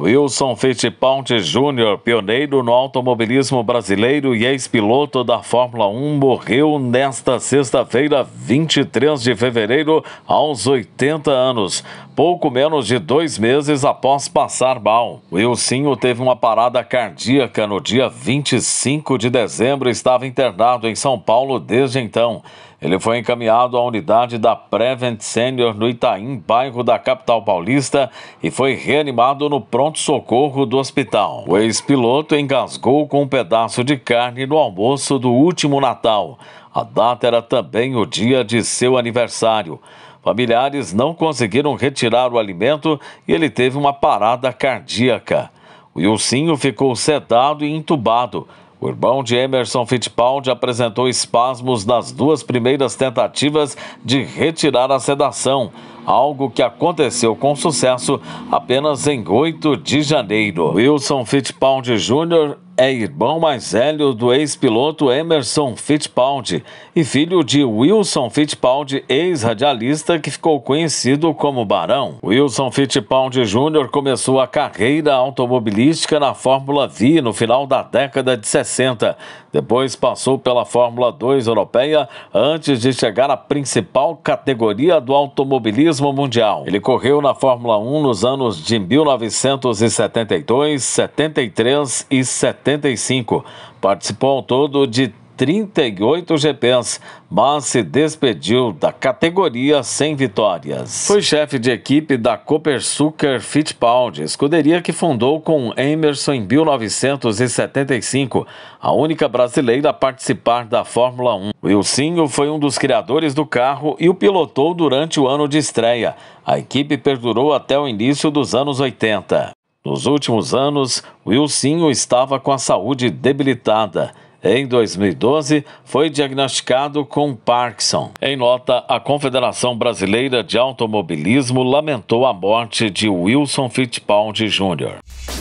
Wilson Fittipaldi Jr., pioneiro no automobilismo brasileiro e ex-piloto da Fórmula 1, morreu nesta sexta-feira, 23 de fevereiro, aos 80 anos, pouco menos de dois meses após passar mal. Wilsinho teve uma parada cardíaca no dia 25 de dezembro e estava internado em São Paulo desde então. Ele foi encaminhado à unidade da Prevent Senior no Itaim, bairro da capital paulista, e foi reanimado no pronto-socorro do hospital. O ex-piloto engasgou com um pedaço de carne no almoço do último Natal. A data era também o dia de seu aniversário. Familiares não conseguiram retirar o alimento e ele teve uma parada cardíaca. O Ilcinho ficou sedado e entubado o irmão de Emerson Fittipaldi apresentou espasmos nas duas primeiras tentativas de retirar a sedação, algo que aconteceu com sucesso apenas em 8 de janeiro. Wilson Fittipaldi Jr é irmão mais velho do ex-piloto Emerson Fittipaldi e filho de Wilson Fittipaldi, ex-radialista que ficou conhecido como Barão. Wilson Fittipaldi Jr. começou a carreira automobilística na Fórmula V no final da década de 60. Depois passou pela Fórmula 2 europeia antes de chegar à principal categoria do automobilismo mundial. Ele correu na Fórmula 1 nos anos de 1972, 73 e 70. 75. Participou ao todo de 38 GPs, mas se despediu da categoria sem vitórias. Foi chefe de equipe da Copersucar Fittipaldi, escuderia que fundou com Emerson em 1975, a única brasileira a participar da Fórmula 1. Wilsinho foi um dos criadores do carro e o pilotou durante o ano de estreia. A equipe perdurou até o início dos anos 80. Nos últimos anos, Wilsinho estava com a saúde debilitada. Em 2012, foi diagnosticado com Parkinson. Em nota, a Confederação Brasileira de Automobilismo lamentou a morte de Wilson Fittipaldi Jr.